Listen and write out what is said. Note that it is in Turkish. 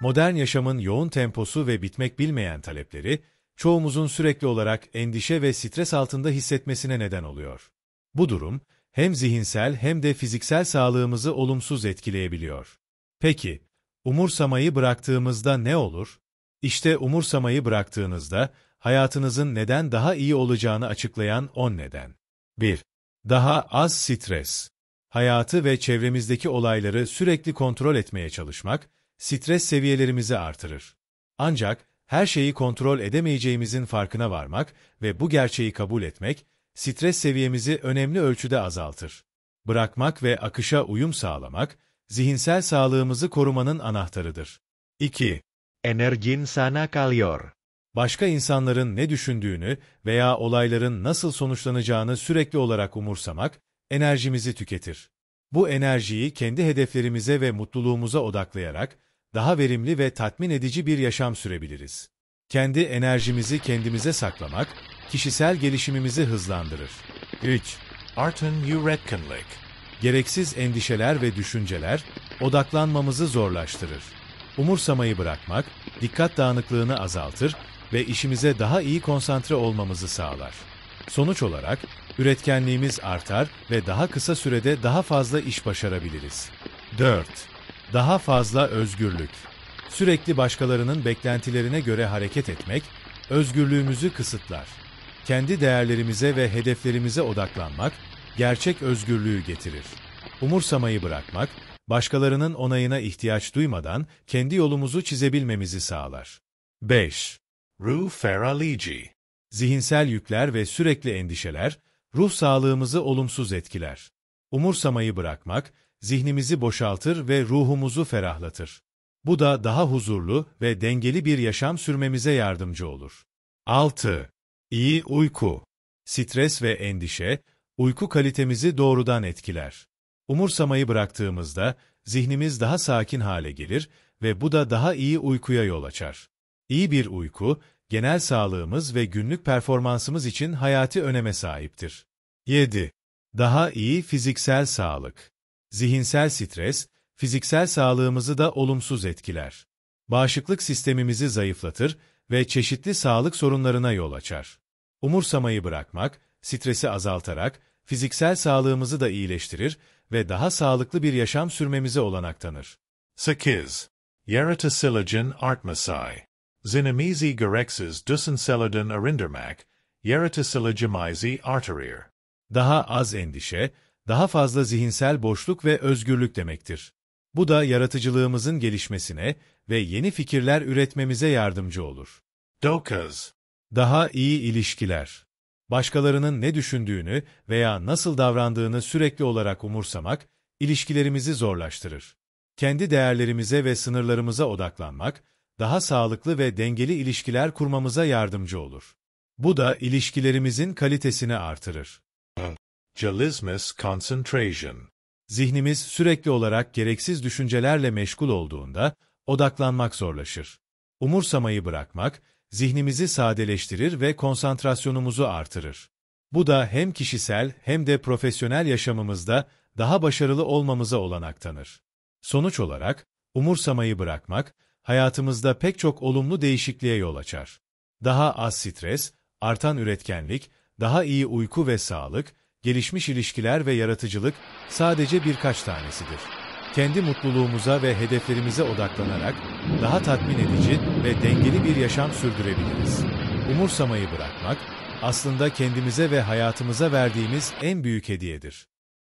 Modern yaşamın yoğun temposu ve bitmek bilmeyen talepleri, çoğumuzun sürekli olarak endişe ve stres altında hissetmesine neden oluyor. Bu durum, hem zihinsel hem de fiziksel sağlığımızı olumsuz etkileyebiliyor. Peki, umursamayı bıraktığımızda ne olur? İşte umursamayı bıraktığınızda, hayatınızın neden daha iyi olacağını açıklayan 10 neden. 1. Daha az stres. Hayatı ve çevremizdeki olayları sürekli kontrol etmeye çalışmak, stres seviyelerimizi artırır. Ancak her şeyi kontrol edemeyeceğimizin farkına varmak ve bu gerçeği kabul etmek, stres seviyemizi önemli ölçüde azaltır. Bırakmak ve akışa uyum sağlamak, zihinsel sağlığımızı korumanın anahtarıdır. 2. Enerjin sana kalıyor. Başka insanların ne düşündüğünü veya olayların nasıl sonuçlanacağını sürekli olarak umursamak, enerjimizi tüketir. Bu enerjiyi kendi hedeflerimize ve mutluluğumuza odaklayarak, daha verimli ve tatmin edici bir yaşam sürebiliriz. Kendi enerjimizi kendimize saklamak, kişisel gelişimimizi hızlandırır. 3. Artan Üretkenlik Gereksiz endişeler ve düşünceler, odaklanmamızı zorlaştırır. Umursamayı bırakmak, dikkat dağınıklığını azaltır ve işimize daha iyi konsantre olmamızı sağlar. Sonuç olarak, üretkenliğimiz artar ve daha kısa sürede daha fazla iş başarabiliriz. 4 daha fazla özgürlük. Sürekli başkalarının beklentilerine göre hareket etmek, özgürlüğümüzü kısıtlar. Kendi değerlerimize ve hedeflerimize odaklanmak, gerçek özgürlüğü getirir. Umursamayı bırakmak, başkalarının onayına ihtiyaç duymadan kendi yolumuzu çizebilmemizi sağlar. 5. Ruh Feralici Zihinsel yükler ve sürekli endişeler, ruh sağlığımızı olumsuz etkiler. Umursamayı bırakmak, zihnimizi boşaltır ve ruhumuzu ferahlatır. Bu da daha huzurlu ve dengeli bir yaşam sürmemize yardımcı olur. 6. İyi uyku. Stres ve endişe, uyku kalitemizi doğrudan etkiler. Umursamayı bıraktığımızda, zihnimiz daha sakin hale gelir ve bu da daha iyi uykuya yol açar. İyi bir uyku, genel sağlığımız ve günlük performansımız için hayati öneme sahiptir. 7. Daha iyi fiziksel sağlık. Zihinsel stres, fiziksel sağlığımızı da olumsuz etkiler. Bağışıklık sistemimizi zayıflatır ve çeşitli sağlık sorunlarına yol açar. Umursamayı bırakmak, stresi azaltarak fiziksel sağlığımızı da iyileştirir ve daha sağlıklı bir yaşam sürmemize olanak tanır. 8. Yaratıcılığın artması. Zinamizi gereksiz düşüncelerden arındırmak, yaratıcılığımızı artırır. Daha az endişe, daha fazla zihinsel boşluk ve özgürlük demektir. Bu da yaratıcılığımızın gelişmesine ve yeni fikirler üretmemize yardımcı olur. 9. Daha iyi ilişkiler. Başkalarının ne düşündüğünü veya nasıl davrandığını sürekli olarak umursamak, ilişkilerimizi zorlaştırır. Kendi değerlerimize ve sınırlarımıza odaklanmak, daha sağlıklı ve dengeli ilişkiler kurmamıza yardımcı olur. Bu da ilişkilerimizin kalitesini artırır. Jalismus concentration. Zihnimiz sürekli olarak gereksiz düşüncelerle meşgul olduğunda odaklanmak zorlaşır. Umursamayı bırakmak, zihnimizi sadeleştirir ve konsantrasyonumuzu artırır. Bu da hem kişisel hem de profesyonel yaşamımızda daha başarılı olmamıza olanak tanır. Sonuç olarak, umursamayı bırakmak, hayatımızda pek çok olumlu değişikliğe yol açar. Daha az stres, artan üretkenlik, daha iyi uyku ve sağlık, gelişmiş ilişkiler ve yaratıcılık sadece birkaç tanesidir. Kendi mutluluğumuza ve hedeflerimize odaklanarak daha tatmin edici ve dengeli bir yaşam sürdürebiliriz. Umursamayı bırakmak, aslında kendimize ve hayatımıza verdiğimiz en büyük hediyedir.